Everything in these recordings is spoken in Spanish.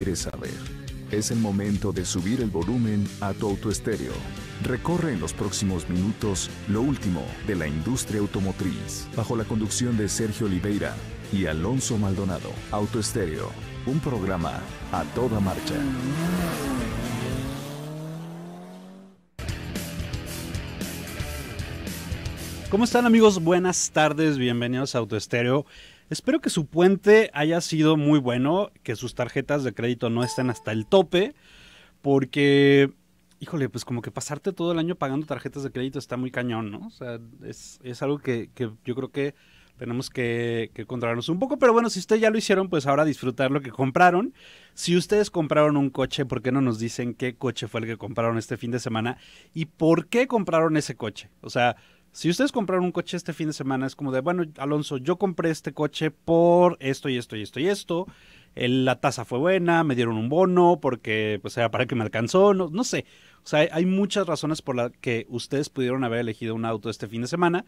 quieres saber. Es el momento de subir el volumen a tu autoestéreo. Recorre en los próximos minutos lo último de la industria automotriz, bajo la conducción de Sergio Oliveira y Alonso Maldonado. Autoestéreo, un programa a toda marcha. ¿Cómo están amigos? Buenas tardes, bienvenidos a Autoestéreo. Espero que su puente haya sido muy bueno, que sus tarjetas de crédito no estén hasta el tope, porque, híjole, pues como que pasarte todo el año pagando tarjetas de crédito está muy cañón, ¿no? O sea, es, algo que, yo creo que tenemos que, que controlarnos un poco, pero bueno, si ustedes ya lo hicieron, pues ahora disfrutar lo que compraron. Si ustedes compraron un coche, ¿por qué no nos dicen qué coche fue el que compraron este fin de semana y por qué compraron ese coche? O sea... Si ustedes compraron un coche este fin de semana, es como de, bueno, Alonso, yo compré este coche por esto y esto y esto y esto. la tasa fue buena, me dieron un bono porque pues era para que me alcanzó, no, no sé. O sea, hay, muchas razones por las que ustedes pudieron haber elegido un auto este fin de semana.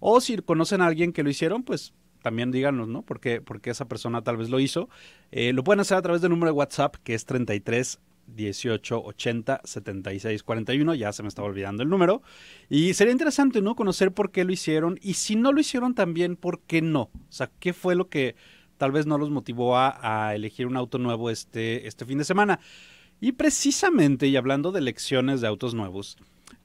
O si conocen a alguien que lo hicieron, pues también díganos, ¿no? Porque, porque esa persona tal vez lo hizo. Eh, lo pueden hacer a través del número de WhatsApp que es 33 18 80 76 41. Ya se me estaba olvidando el número. Y sería interesante, ¿no? Conocer por qué lo hicieron y si no lo hicieron también, ¿por qué no? O sea, ¿qué fue lo que tal vez no los motivó a, elegir un auto nuevo este, este fin de semana? Y precisamente, y hablando de elecciones de autos nuevos,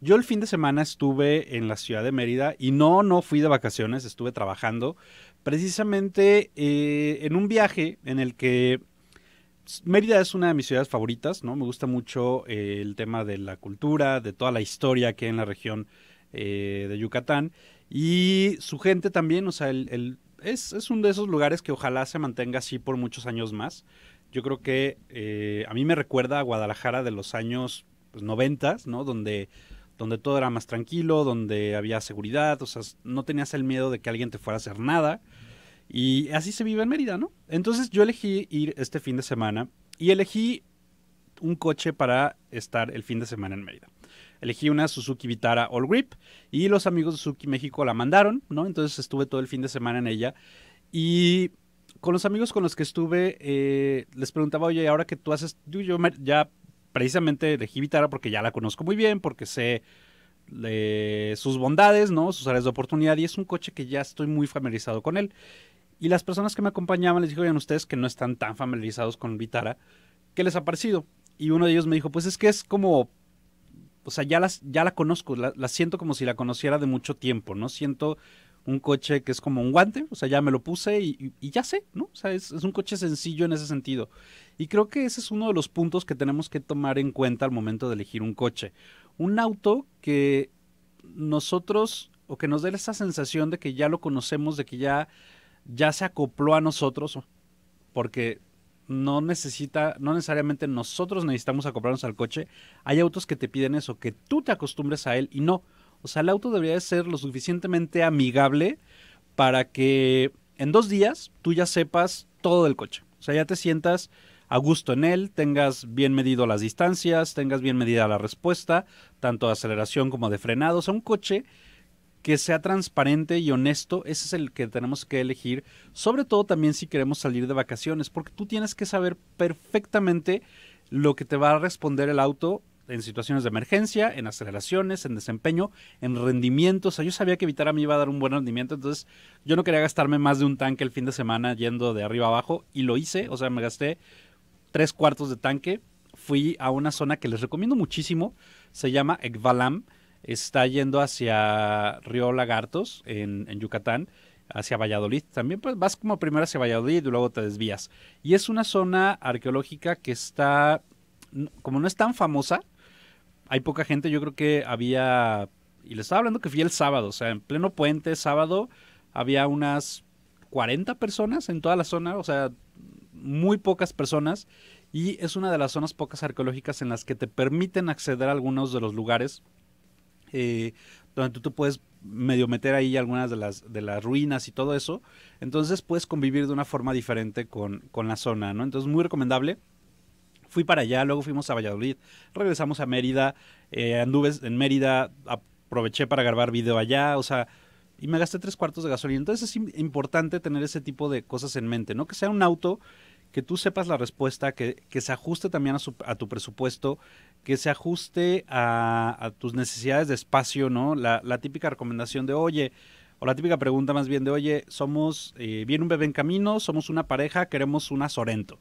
yo el fin de semana estuve en la ciudad de Mérida y no, no fui de vacaciones, estuve trabajando precisamente eh, en un viaje en el que Mérida es una de mis ciudades favoritas, ¿no? Me gusta mucho eh, el tema de la cultura, de toda la historia que hay en la región eh, de Yucatán y su gente también, o sea, el, es, es uno de esos lugares que ojalá se mantenga así por muchos años más. Yo creo que eh, a mí me recuerda a Guadalajara de los años 90, pues, ¿no? Donde, donde todo era más tranquilo, donde había seguridad, o sea, no tenías el miedo de que alguien te fuera a hacer nada. Y así se vive en Mérida, ¿no? Entonces yo elegí ir este fin de semana y elegí un coche para estar el fin de semana en Mérida. Elegí una Suzuki Vitara All Grip y los amigos de Suzuki México la mandaron, ¿no? Entonces estuve todo el fin de semana en ella y con los amigos con los que estuve eh, les preguntaba, oye, ahora que tú haces, yo, yo ya precisamente elegí Vitara porque ya la conozco muy bien, porque sé eh, sus bondades, ¿no? Sus áreas de oportunidad y es un coche que ya estoy muy familiarizado con él. Y las personas que me acompañaban les dije, oigan, ustedes que no están tan familiarizados con Vitara, ¿qué les ha parecido? Y uno de ellos me dijo, pues es que es como, o sea, ya, ya la conozco, la, siento como si la conociera de mucho tiempo, ¿no? Siento un coche que es como un guante, o sea, ya me lo puse y, ya sé, ¿no? O sea, es, un coche sencillo en ese sentido. Y creo que ese es uno de los puntos que tenemos que tomar en cuenta al momento de elegir un coche. Un auto que nosotros, o que nos dé esa sensación de que ya lo conocemos, de que ya ya se acopló a nosotros porque no necesita, no necesariamente nosotros necesitamos acoplarnos al coche. Hay autos que te piden eso, que tú te acostumbres a él y no. O sea, el auto debería de ser lo suficientemente amigable para que en dos días tú ya sepas todo del coche. O sea, ya te sientas a gusto en él, tengas bien medido las distancias, tengas bien medida la respuesta, tanto de aceleración como de frenado. O un coche que sea transparente y honesto, ese es el que tenemos que elegir, sobre todo también si queremos salir de vacaciones, porque tú tienes que saber perfectamente lo que te va a responder el auto en situaciones de emergencia, en aceleraciones, en desempeño, en rendimiento. O sea, yo sabía que a mí iba a dar un buen rendimiento, entonces yo no quería gastarme más de un tanque el fin de semana yendo de arriba abajo y lo hice. O sea, me gasté tres cuartos de tanque. Fui a una zona que les recomiendo muchísimo, se llama Ekvalam está yendo hacia Río Lagartos, en, Yucatán, hacia Valladolid. También pues vas como primero hacia Valladolid y luego te desvías. Y es una zona arqueológica que está, como no es tan famosa, hay poca gente, yo creo que había, y les estaba hablando que fui el sábado, o sea, en pleno puente, sábado, había unas 40 personas en toda la zona, o sea, muy pocas personas, y es una de las zonas pocas arqueológicas en las que te permiten acceder a algunos de los lugares eh, donde tú puedes medio meter ahí algunas de las, de las ruinas y todo eso. Entonces puedes convivir de una forma diferente con, con la zona, ¿no? Entonces muy recomendable. Fui para allá, luego fuimos a Valladolid, regresamos a Mérida, eh, anduve en Mérida, aproveché para grabar video allá, o sea, y me gasté tres cuartos de gasolina. Entonces es importante tener ese tipo de cosas en mente, ¿no? Que sea un auto que tú sepas la respuesta, que, se ajuste también a, tu presupuesto, que se ajuste a, tus necesidades de espacio, ¿no? La, típica recomendación de, oye, o la típica pregunta más bien de, oye, somos, eh, viene un bebé en camino, somos una pareja, queremos una Sorento.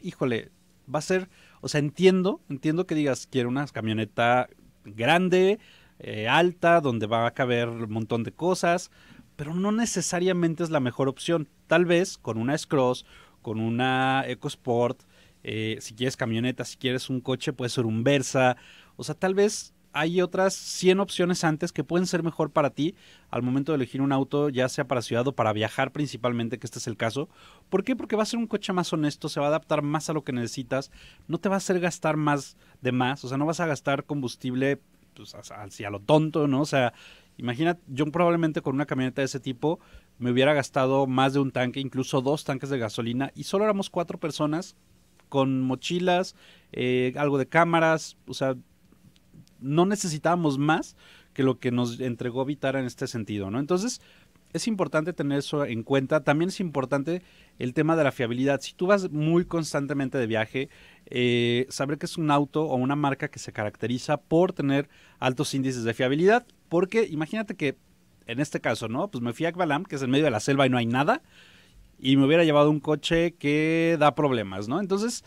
Híjole, va a ser, o sea, entiendo, entiendo que digas, quiero una camioneta grande, eh, alta, donde va a caber un montón de cosas, pero no necesariamente es la mejor opción. Tal vez con una Scross con una EcoSport, eh, si quieres camioneta, si quieres un coche, puede ser un Versa. O sea, tal vez hay otras 100 opciones antes que pueden ser mejor para ti al momento de elegir un auto, ya sea para ciudad o para viajar principalmente, que este es el caso. ¿Por qué? Porque va a ser un coche más honesto, se va a adaptar más a lo que necesitas, no te va a hacer gastar más de más, o sea, no vas a gastar combustible pues, a lo tonto, ¿no? O sea, imagina, yo probablemente con una camioneta de ese tipo me hubiera gastado más de un tanque, incluso dos tanques de gasolina, y solo éramos cuatro personas con mochilas, eh, algo de cámaras, o sea, no necesitábamos más que lo que nos entregó Vitara en este sentido, ¿no? Entonces, es importante tener eso en cuenta. También es importante el tema de la fiabilidad. Si tú vas muy constantemente de viaje, eh, saber que es un auto o una marca que se caracteriza por tener altos índices de fiabilidad, porque imagínate que en este caso, ¿no? Pues me fui a Akbalam, que es en medio de la selva y no hay nada, y me hubiera llevado un coche que da problemas, ¿no? Entonces,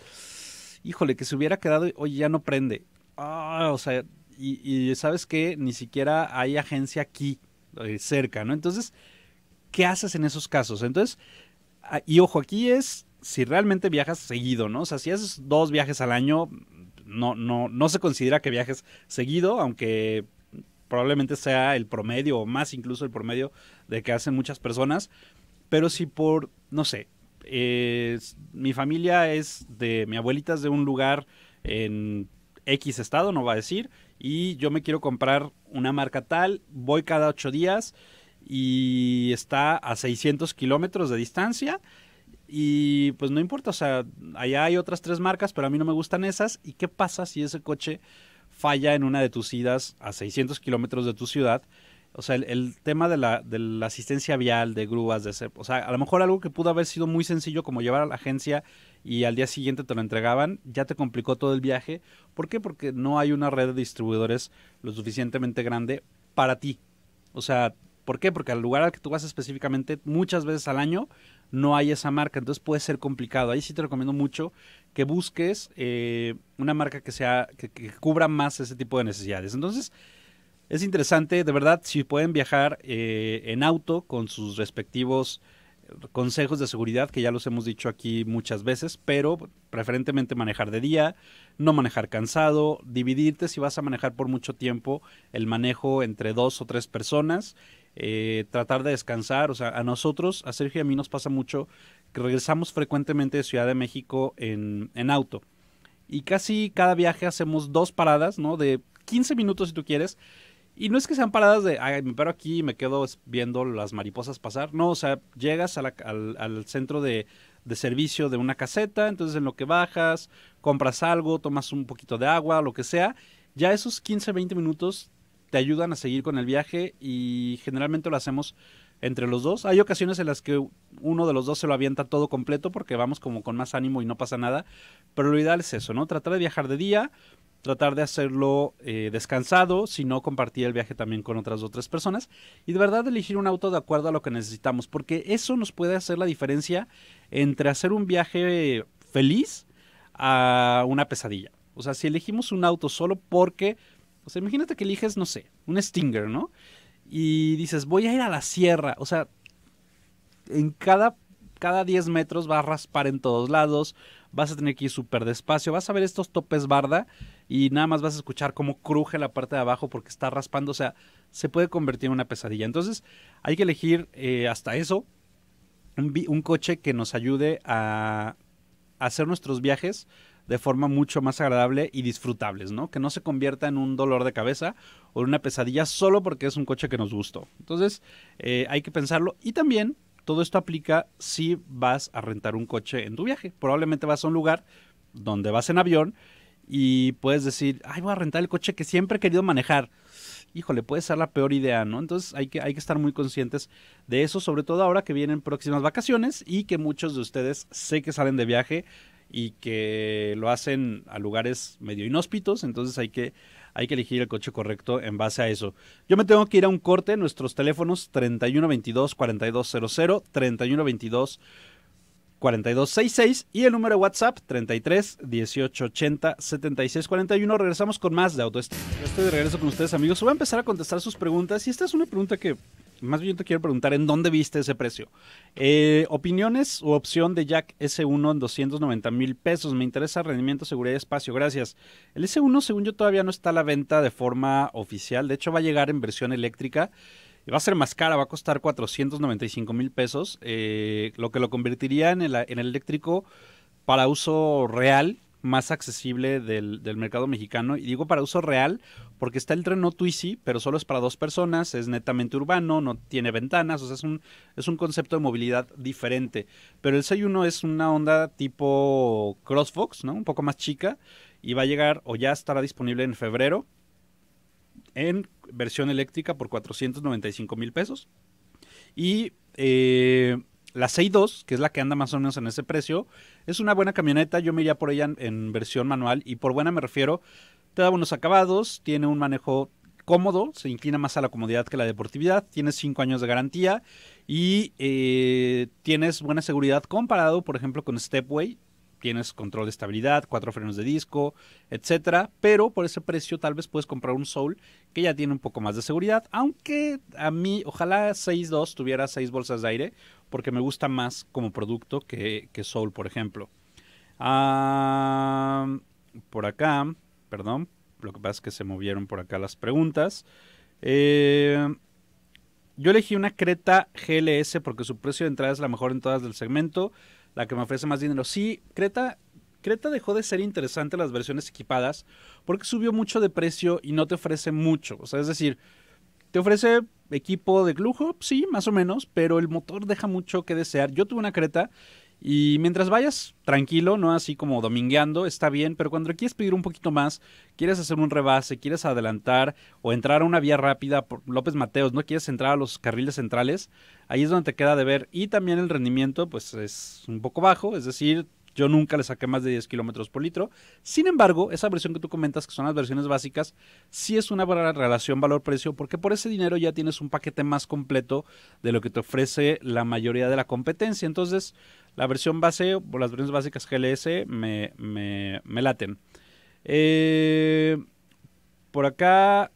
híjole, que se hubiera quedado, oye, ya no prende. Ah, o sea, y, y sabes que ni siquiera hay agencia aquí, eh, cerca, ¿no? Entonces, ¿qué haces en esos casos? Entonces, ah, y ojo, aquí es si realmente viajas seguido, ¿no? O sea, si haces dos viajes al año, no, no, no se considera que viajes seguido, aunque probablemente sea el promedio o más incluso el promedio de que hacen muchas personas, pero si por, no sé, mi familia es de, mi abuelita es de un lugar en X estado, no va a decir, y yo me quiero comprar una marca tal, voy cada ocho días y está a 600 kilómetros de distancia. Y pues no importa, o sea, allá hay otras tres marcas, pero a mí no me gustan esas. ¿Y qué pasa si ese coche falla en una de tus idas a 600 kilómetros de tu ciudad. O sea, el, tema de la, asistencia vial, de grúas, de ser, o sea, a lo mejor algo que pudo haber sido muy sencillo como llevar a la agencia y al día siguiente te lo entregaban, ya te complicó todo el viaje. ¿Por qué? Porque no hay una red de distribuidores lo suficientemente grande para ti. O sea, ¿por qué? Porque al lugar al que tú vas específicamente, muchas veces al año no hay esa marca, entonces puede ser complicado. Ahí sí te recomiendo mucho que busques eh, una marca que sea que, cubra más ese tipo de necesidades. Entonces es interesante, de verdad, si pueden viajar eh, en auto con sus respectivos eh, consejos de seguridad, que ya los hemos dicho aquí muchas veces, pero preferentemente manejar de día, no manejar cansado, dividirte si vas a manejar por mucho tiempo el manejo entre dos o tres personas eh, tratar de descansar. O sea, a nosotros, a Sergio y a mí nos pasa mucho que regresamos frecuentemente de Ciudad de México en, auto. Y casi cada viaje hacemos dos paradas, ¿no? De 15 minutos si tú quieres. Y no es que sean paradas de, ay, me paro aquí y me quedo viendo las mariposas pasar. No, o sea, llegas al, centro de, de, servicio de una caseta, entonces en lo que bajas, compras algo, tomas un poquito de agua, lo que sea. Ya esos 15, 20 minutos te ayudan a seguir con el viaje y generalmente lo hacemos entre los dos. Hay ocasiones en las que uno de los dos se lo avienta todo completo porque vamos como con más ánimo y no pasa nada, pero lo ideal es eso, ¿no? Tratar de viajar de día, tratar de hacerlo eh, descansado, si no compartir el viaje también con otras otras personas y de verdad elegir un auto de acuerdo a lo que necesitamos, porque eso nos puede hacer la diferencia entre hacer un viaje feliz a una pesadilla. O sea, si elegimos un auto solo porque o sea, imagínate que eliges, no sé, un Stinger, ¿no? Y dices, voy a ir a la sierra. O sea, en cada, cada 10 metros vas a raspar en todos lados, vas a tener que ir súper despacio, vas a ver estos topes barda y nada más vas a escuchar cómo cruje la parte de abajo porque está raspando. O sea, se puede convertir en una pesadilla. Entonces, hay que elegir eh, hasta eso un coche que nos ayude a hacer nuestros viajes de forma mucho más agradable y disfrutables, ¿no? Que no se convierta en un dolor de cabeza o en una pesadilla solo porque es un coche que nos gustó. Entonces, eh, hay que pensarlo. Y también todo esto aplica si vas a rentar un coche en tu viaje. Probablemente vas a un lugar donde vas en avión y puedes decir, ay, voy a rentar el coche que siempre he querido manejar. Híjole, puede ser la peor idea, ¿no? Entonces hay que, hay que estar muy conscientes de eso, sobre todo ahora que vienen próximas vacaciones y que muchos de ustedes sé que salen de viaje y que lo hacen a lugares medio inhóspitos, entonces hay que, hay que elegir el coche correcto en base a eso. Yo me tengo que ir a un corte, nuestros teléfonos 3122-4200, 3122 4266 y el número de WhatsApp 33 1880 7641. Regresamos con más de Autoestima. Estoy de regreso con ustedes, amigos. Voy a empezar a contestar sus preguntas y esta es una pregunta que más bien te quiero preguntar, ¿en dónde viste ese precio? Eh, opiniones u opción de Jack S1 en 290 mil pesos. Me interesa rendimiento, seguridad y espacio. Gracias. El S1, según yo, todavía no está a la venta de forma oficial. De hecho, va a llegar en versión eléctrica. y Va a ser más cara, va a costar 495 mil pesos, eh, lo que lo convertiría en el eléctrico para uso real más accesible del, mercado mexicano. Y digo para uso real, porque está el tren no Twizy, pero solo es para dos personas, es netamente urbano, no tiene ventanas, o sea, es un, es un concepto de movilidad diferente. Pero el 6.1 es una onda tipo CrossFox, ¿no? Un poco más chica, y va a llegar o ya estará disponible en febrero en versión eléctrica por 495 mil pesos. Y eh, la 6.2, que es la que anda más o menos en ese precio, es una buena camioneta. Yo me iría por ella en, versión manual y por buena me refiero, te da buenos acabados, tiene un manejo cómodo, se inclina más a la comodidad que a la deportividad, tienes 5 años de garantía y eh, tienes buena seguridad comparado, por ejemplo, con Stepway tienes control de estabilidad, cuatro frenos de disco, etcétera. Pero por ese precio tal vez puedes comprar un Soul que ya tiene un poco más de seguridad. Aunque a mí, ojalá 6.2 tuviera seis bolsas de aire, porque me gusta más como producto que, Soul, por ejemplo. por acá, perdón, lo que pasa es que se movieron por acá las preguntas. Em, yo elegí una Creta GLS porque su precio de entrada es la mejor en todas del segmento la que me ofrece más dinero. Sí, Creta, Creta dejó de ser interesante las versiones equipadas porque subió mucho de precio y no te ofrece mucho. O sea, es decir, te ofrece equipo de lujo, sí, más o menos, pero el motor deja mucho que desear. Yo tuve una Creta y mientras vayas tranquilo, ¿no? Así como domingueando, está bien, pero cuando quieres pedir un poquito más, quieres hacer un rebase, quieres adelantar o entrar a una vía rápida por López Mateos, ¿no? Quieres entrar a los carriles centrales, ahí es donde te queda de ver. Y también el rendimiento, pues es un poco bajo, es decir, yo nunca le saqué más de 10 kilómetros por litro. Sin embargo, esa versión que tú comentas, que son las versiones básicas, sí es una relación valor-precio, porque por ese dinero ya tienes un paquete más completo de lo que te ofrece la mayoría de la competencia. Entonces, la versión base o las versiones básicas GLS me, me, laten. Eh, por acá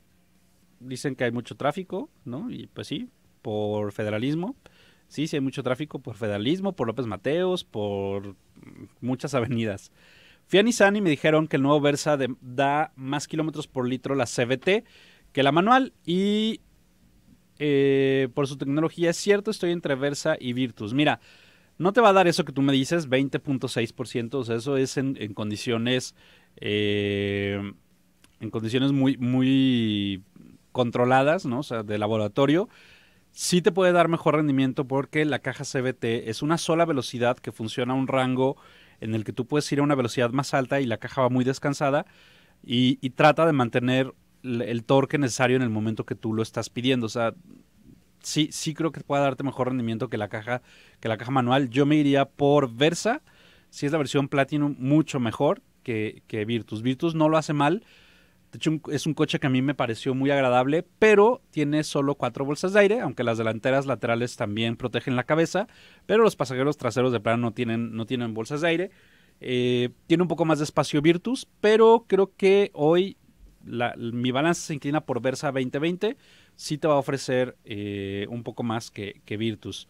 dicen que hay mucho tráfico, ¿no? Y pues sí, por federalismo. Sí, sí hay mucho tráfico por federalismo, por López Mateos, por muchas avenidas. Fian y Nissan me dijeron que el nuevo Versa da más kilómetros por litro la CVT que la manual y eh, por su tecnología es cierto, estoy entre Versa y Virtus. Mira, no te va a dar eso que tú me dices, 20.6%, o sea, eso es en, condiciones, eh, en condiciones muy, muy controladas, ¿no? O sea, de laboratorio. Sí te puede dar mejor rendimiento porque la caja CBT es una sola velocidad que funciona a un rango en el que tú puedes ir a una velocidad más alta y la caja va muy descansada y, y trata de mantener el torque necesario en el momento que tú lo estás pidiendo. O sea, sí, sí creo que puede darte mejor rendimiento que la caja, que la caja manual. Yo me iría por Versa, si es la versión Platinum, mucho mejor que, Virtus. Virtus no lo hace mal. De hecho, es un coche que a mí me pareció muy agradable, pero tiene solo cuatro bolsas de aire, aunque las delanteras laterales también protegen la cabeza, pero los pasajeros traseros de plano no tienen, no tienen bolsas de aire. Eh, tiene un poco más de espacio Virtus, pero creo que hoy mi balance se inclina por Versa 2020, sí te va a ofrecer eh, un poco más que, Virtus.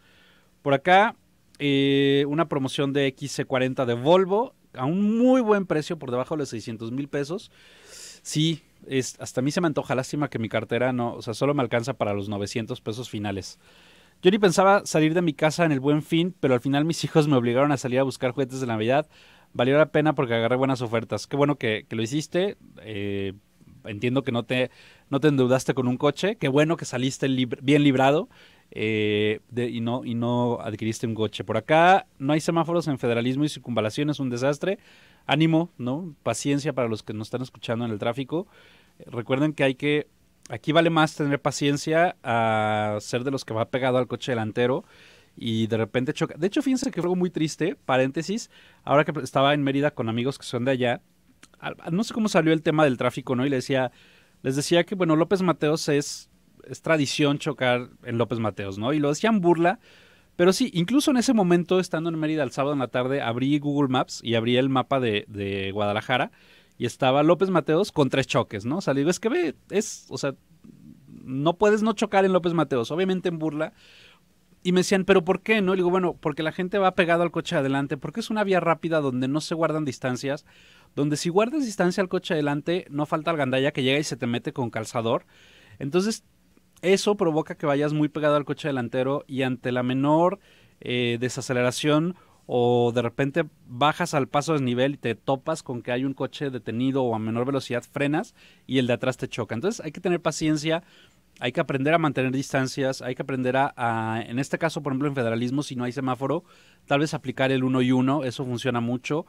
Por acá, eh, una promoción de XC40 de Volvo a un muy buen precio, por debajo de los 600 mil pesos. Sí, hasta a mí se me antoja, lástima que mi cartera no, o sea, solo me alcanza para los 900 pesos finales. Yo ni pensaba salir de mi casa en el buen fin, pero al final mis hijos me obligaron a salir a buscar juguetes de Navidad. Valió la pena porque agarré buenas ofertas. Qué bueno que, que lo hiciste. Eh, entiendo que no te, no te endeudaste con un coche, qué bueno que saliste bien librado eh, y, no, y no adquiriste un coche. Por acá no hay semáforos en federalismo y circunvalación, es un desastre. Ánimo, ¿no? Paciencia para los que nos están escuchando en el tráfico. recuerden que hay que, aquí vale más tener paciencia a ser de los que va pegado al coche delantero y de repente choca. De hecho, fíjense que fue algo muy triste, paréntesis, ahora que estaba en Mérida con amigos que son de allá, no sé cómo salió el tema del tráfico, ¿no? Y le decía, les decía que, bueno, López Mateos es, es tradición chocar en López Mateos, ¿no? Y lo decían burla, pero sí, incluso en ese momento, estando en Mérida el sábado en la tarde, abrí Google Maps y abrí el mapa de, de Guadalajara y estaba López Mateos con tres choques, ¿no? O es que ve, es, o sea, no puedes no chocar en López Mateos, obviamente en burla. Y me decían, ¿pero por qué? No, y digo, bueno, porque la gente va pegado al coche adelante, porque es una vía rápida donde no se guardan distancias, donde si guardas distancia al coche adelante, no falta el gandalla que llega y se te mete con calzador. Entonces, eso provoca que vayas muy pegado al coche delantero y ante la menor eh, desaceleración o de repente bajas al paso desnivel y te topas con que hay un coche detenido o a menor velocidad frenas y el de atrás te choca. Entonces hay que tener paciencia, hay que aprender a mantener distancias, hay que aprender a, en este caso, por ejemplo, en federalismo, si no hay semáforo, tal vez aplicar el uno y uno, eso funciona mucho.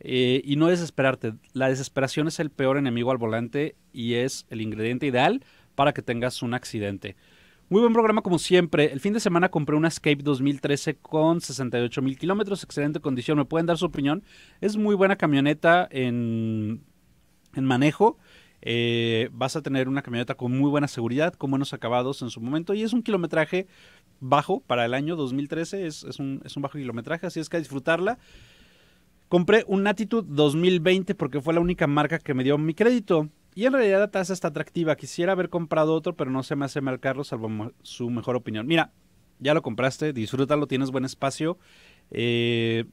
Eh, y no desesperarte. La desesperación es el peor enemigo al volante y es el ingrediente ideal para que tengas un accidente. Muy buen programa como siempre. El fin de semana compré una Escape 2013 con 68 mil kilómetros, excelente condición. ¿Me pueden dar su opinión? Es muy buena camioneta en, en manejo. Eh, vas a tener una camioneta con muy buena seguridad, con buenos acabados en su momento y es un kilometraje bajo para el año 2013, es, es, un, es un bajo kilometraje, así es que disfrutarla. Compré un Attitude 2020 porque fue la única marca que me dio mi crédito. Y en realidad la tasa está atractiva. Quisiera haber comprado otro, pero no se me hace mal Carlos, salvo su mejor opinión. Mira, ya lo compraste, disfrútalo, tienes buen espacio. Eh,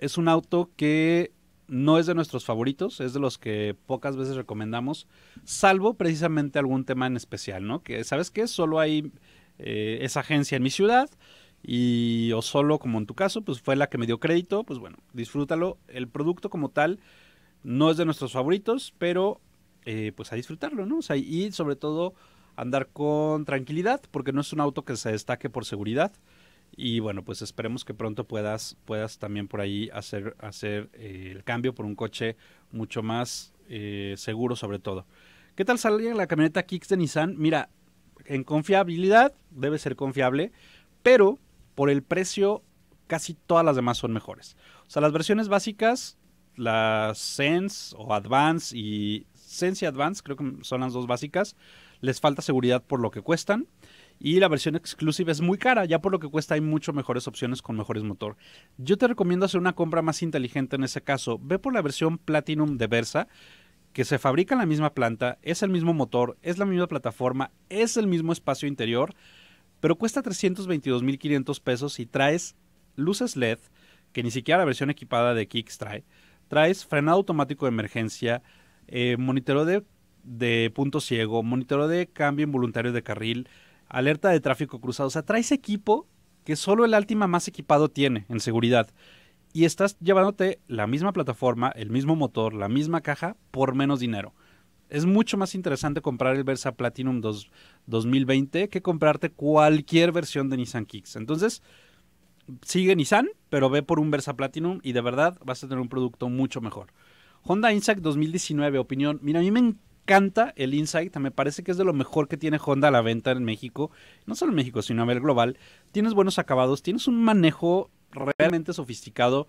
es un auto que no es de nuestros favoritos, es de los que pocas veces recomendamos, salvo precisamente algún tema en especial, ¿no? Que, ¿sabes que Solo hay eh, esa agencia en mi ciudad y o solo como en tu caso, pues fue la que me dio crédito, pues bueno, disfrútalo. El producto como tal no es de nuestros favoritos, pero eh, pues a disfrutarlo, ¿no? y sobre todo andar con tranquilidad, porque no es un auto que se destaque por seguridad. Y bueno, pues esperemos que pronto puedas, puedas también por ahí hacer, hacer eh, el cambio por un coche mucho más eh, seguro sobre todo. ¿Qué tal sale la camioneta Kicks de Nissan? Mira, en confiabilidad debe ser confiable, pero por el precio casi todas las demás son mejores. O sea, las versiones básicas, las Sense o Advance y Sense y Advance, creo que son las dos básicas, les falta seguridad por lo que cuestan. Y la versión exclusiva es muy cara, ya por lo que cuesta hay mucho mejores opciones con mejores motor. Yo te recomiendo hacer una compra más inteligente en ese caso. Ve por la versión Platinum de Versa, que se fabrica en la misma planta, es el mismo motor, es la misma plataforma, es el mismo espacio interior pero cuesta 322.500 pesos y traes luces LED, que ni siquiera la versión equipada de Kicks trae, traes frenado automático de emergencia, eh, monitoreo de, punto ciego, monitoreo de cambio involuntario de carril, alerta de tráfico cruzado, o sea, traes equipo que solo el Altima más equipado tiene en seguridad. Y estás llevándote la misma plataforma, el mismo motor, la misma caja por menos dinero es mucho más interesante comprar el Versa Platinum 2020 que comprarte cualquier versión de Nissan Kicks. Entonces, sigue Nissan, pero ve por un Versa Platinum y de verdad vas a tener un producto mucho mejor. Honda Insight 2019, opinión. Mira, a mí me encanta el Insight, me parece que es de lo mejor que tiene Honda a la venta en México, no solo en México, sino a nivel global. Tienes buenos acabados, tienes un manejo realmente sofisticado,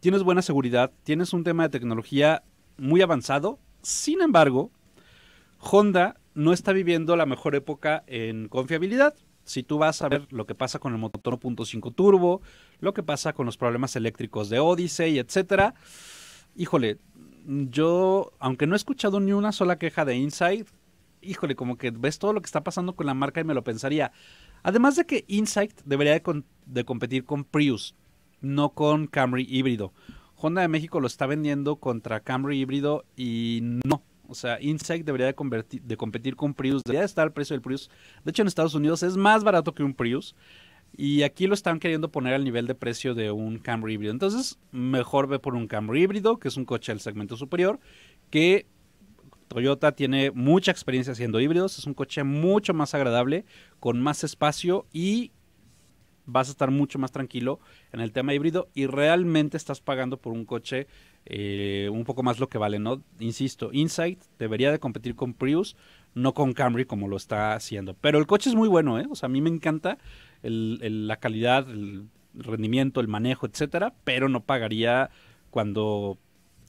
tienes buena seguridad, tienes un tema de tecnología muy avanzado, sin embargo, Honda no está viviendo la mejor época en confiabilidad. Si tú vas a ver lo que pasa con el motor 1.5 turbo, lo que pasa con los problemas eléctricos de Odyssey, etcétera, híjole, yo, aunque no he escuchado ni una sola queja de Insight, híjole, como que ves todo lo que está pasando con la marca y me lo pensaría. Además de que Insight debería de competir con Prius, no con Camry híbrido. Honda de México lo está vendiendo contra Camry híbrido y no. O sea, Insect debería de, competir con Prius, debería estar al precio del Prius. De hecho, en Estados Unidos es más barato que un Prius. Y aquí lo están queriendo poner al nivel de precio de un Camry híbrido. Entonces, mejor ve por un Camry híbrido, que es un coche del segmento superior, que Toyota tiene mucha experiencia haciendo híbridos. Es un coche mucho más agradable, con más espacio y vas a estar mucho más tranquilo en el tema híbrido y realmente estás pagando por un coche eh, un poco más lo que vale, ¿no? Insisto, Insight debería de competir con Prius, no con Camry como lo está haciendo. Pero el coche es muy bueno, ¿eh? O sea, a mí me encanta la calidad, el rendimiento, el manejo, etcétera, pero no pagaría cuando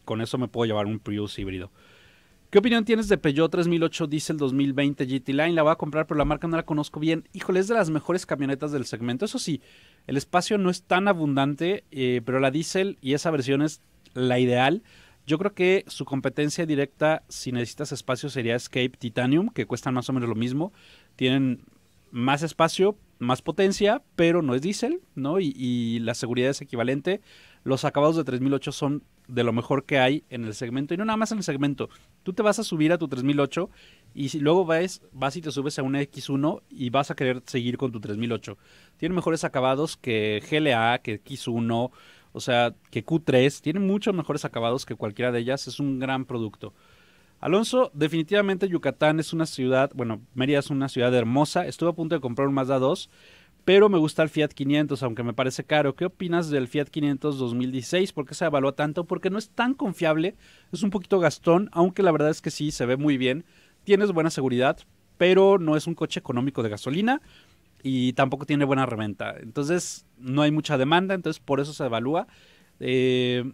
con eso me puedo llevar un Prius híbrido. ¿Qué opinión tienes de Peugeot 3008 Diesel 2020 GT Line? La voy a comprar, pero la marca no la conozco bien. Híjole, es de las mejores camionetas del segmento. Eso sí, el espacio no es tan abundante, eh, pero la Diesel y esa versión es la ideal. Yo creo que su competencia directa, si necesitas espacio, sería Escape Titanium, que cuestan más o menos lo mismo. Tienen más espacio, más potencia, pero no es diesel, ¿no? y, la seguridad es equivalente. Los acabados de 3008 son de lo mejor que hay en el segmento. Y no nada más en el segmento. Tú te vas a subir a tu 3008 y si luego vas, vas y te subes a una X1 y vas a querer seguir con tu 3008. Tiene mejores acabados que GLA, que X1, o sea, que Q3. Tiene muchos mejores acabados que cualquiera de ellas. Es un gran producto. Alonso, definitivamente Yucatán es una ciudad, bueno, Mérida es una ciudad hermosa. Estuve a punto de comprar un Mazda 2 pero me gusta el Fiat 500, aunque me parece caro. ¿Qué opinas del Fiat 500 2016? ¿Por qué se evalúa tanto? Porque no es tan confiable, es un poquito gastón, aunque la verdad es que sí, se ve muy bien. Tienes buena seguridad, pero no es un coche económico de gasolina y tampoco tiene buena reventa. Entonces no hay mucha demanda, entonces por eso se evalúa. Eh,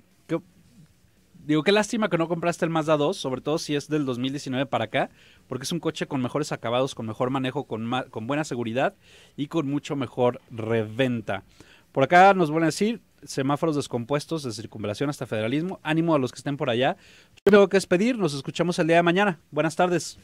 digo, qué lástima que no compraste el Mazda 2, sobre todo si es del 2019 para acá, porque es un coche con mejores acabados, con mejor manejo, con, con buena seguridad y con mucho mejor reventa. Por acá nos vuelven a decir semáforos descompuestos de circunvalación hasta federalismo. Ánimo a los que estén por allá. Yo tengo que despedir, nos escuchamos el día de mañana. Buenas tardes.